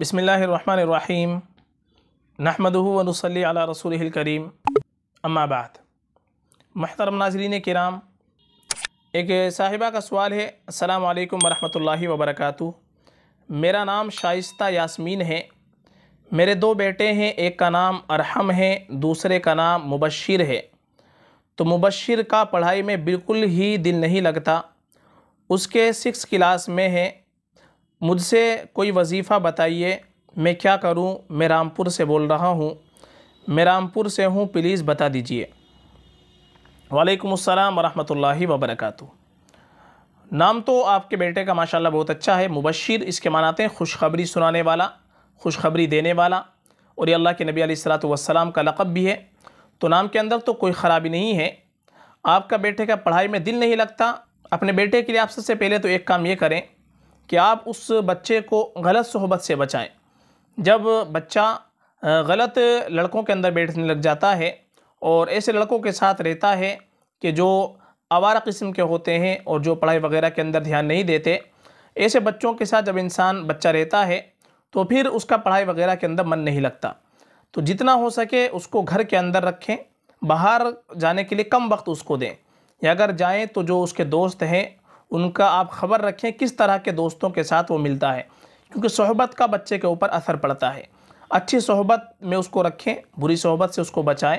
बसमीम नहमदनसली अला रसूल करीम अम्माबाद महतरम नाजरीन कराम एक साहिबा का सवाल है अल्लाम वरहमल वबरक मेरा नाम शाइस्ता यासमीन है मेरे दो बेटे हैं एक का नाम अरहम है दूसरे का नाम मुबशर है तो मुबशर का पढ़ाई में बिल्कुल ही दिल नहीं लगता उसके सिक्स क्लास में है मुझसे कोई वजीफ़ा बताइए मैं क्या करूं मैं रामपुर से बोल रहा हूं मैं रामपुर से हूं प्लीज़ बता दीजिए वालेकुम अस्सलाम वरहमतुल्लाहि वबरकू नाम तो आपके बेटे का माशाल्लाह बहुत अच्छा है मुबशर इसके मानाते हैं खुशखबरी सुनाने वाला खुशखबरी देने वाला और ये अल्लाह के नबी सलाम का लक़ब भी है तो नाम के अंदर तो कोई ख़राबी नहीं है आपका बेटे का पढ़ाई में दिल नहीं लगता अपने बेटे के लिए आप सबसे पहले तो एक काम ये करें कि आप उस बच्चे को गलत सहबत से बचाएं जब बच्चा गलत लड़कों के अंदर बैठने लग जाता है और ऐसे लड़कों के साथ रहता है कि जो आवारा किस्म के होते हैं और जो पढ़ाई वगैरह के अंदर ध्यान नहीं देते ऐसे बच्चों के साथ जब इंसान बच्चा रहता है तो फिर उसका पढ़ाई वगैरह के अंदर मन नहीं लगता तो जितना हो सके उसको घर के अंदर रखें बाहर जाने के लिए कम वक्त उसको दें या अगर जाएँ तो जो उसके दोस्त हैं उनका आप खबर रखें किस तरह के दोस्तों के साथ वो मिलता है क्योंकि सोहबत का बच्चे के ऊपर असर पड़ता है अच्छी सोहबत में उसको रखें बुरी सोहबत से उसको बचाएं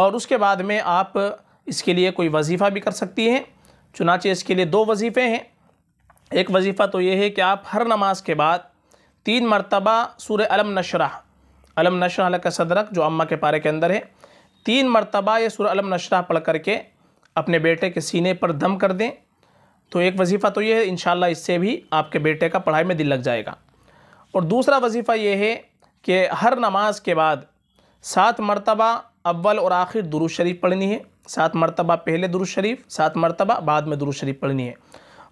और उसके बाद में आप इसके लिए कोई वजीफ़ा भी कर सकती हैं चुनाचे इसके लिए दो वजीफ़े हैं एक वजीफ़ा तो ये है कि आप हर नमाज के बाद तीन मरतबा सूर अलम नशरा अलम नशरा का सदरक जो अम्मा के पारे के अंदर है तीन मरतबा ये सुर अलम नशरा पढ़ करके अपने बेटे के सीने पर दम कर दें तो एक वजीफ़ा तो ये है इससे भी आपके बेटे का पढ़ाई में दिल लग जाएगा और दूसरा वजीफ़ा ये है कि हर नमाज के बाद सात मरतबा अव्वल और आखिर दुरुज शरीफ पढ़नी है सात मरतबा पहले दुरुज शरीफ सात मरतबा बाद में दुरुज शरीफ पढ़नी है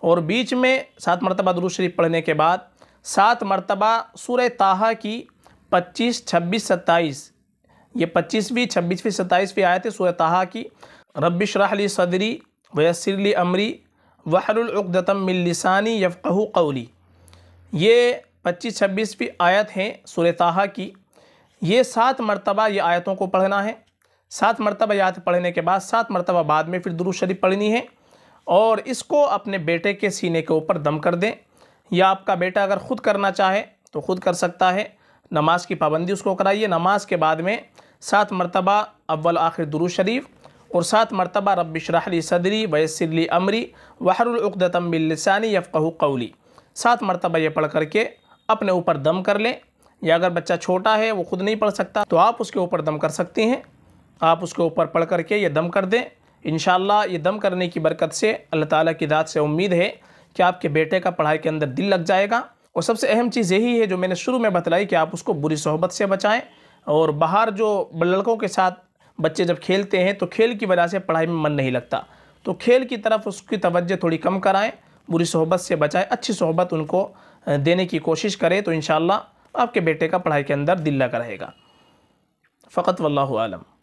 और बीच में सात मरतबा दुरुज शरीफ पढ़ने के बाद सात मरतबा सूर ताहा की पच्चीस छब्बीस सत्ताईस ये पच्चीसवीं छब्बीसवीं सत्ताईसवीं आयत सूर ताहा की रबिशरहली सदरी वयसरली अमरी लिसानी यफ़ह कौली ये पच्चीस छब्बीसवीं आयत हैं सुरताहा की ये सात मरतबा ये आयतों को पढ़ना है सात मरतबा याद पढ़ने के बाद सात मरतबा बाद में फिर दुरुशरीफ पढ़नी है और इसको अपने बेटे के सीने के ऊपर दम कर दें या आपका बेटा अगर ख़ुद करना चाहे तो ख़ुद कर सकता है नमाज की पाबंदी उसको कराइए नमाज के बाद में सात मरतबा अव्वल आखिर दुरुशरीफ़ और सात मरतबा रबशरहली सदरी वयसरली अमरी वहरतमिलसानी यफ़ू कौली सात मरतबा ये पढ़ करके अपने ऊपर दम कर लें या अगर बच्चा छोटा है वो ख़ुद नहीं पढ़ सकता तो आप उसके ऊपर दम कर सकती हैं आप उसके ऊपर पढ़ करके ये दम कर दें इन ये दम करने की बरकत से अल्लाह ताली की दात से उम्मीद है कि आपके बेटे का पढ़ाई के अंदर दिल लग जाएगा और सबसे अहम चीज़ यही है जो मैंने शुरू में बतलाई कि आप उसको बुरी सोहबत से बचाएं और बाहर जो लड़कों के साथ बच्चे जब खेलते हैं तो खेल की वजह से पढ़ाई में मन नहीं लगता तो खेल की तरफ उसकी तवज्जो थोड़ी कम कराएं बुरी सोहबत से बचाएं अच्छी सोहबत उनको देने की कोशिश करें तो इन आपके बेटे का पढ़ाई के अंदर दिल लगा रहेगा फ़कत वल्लम आलम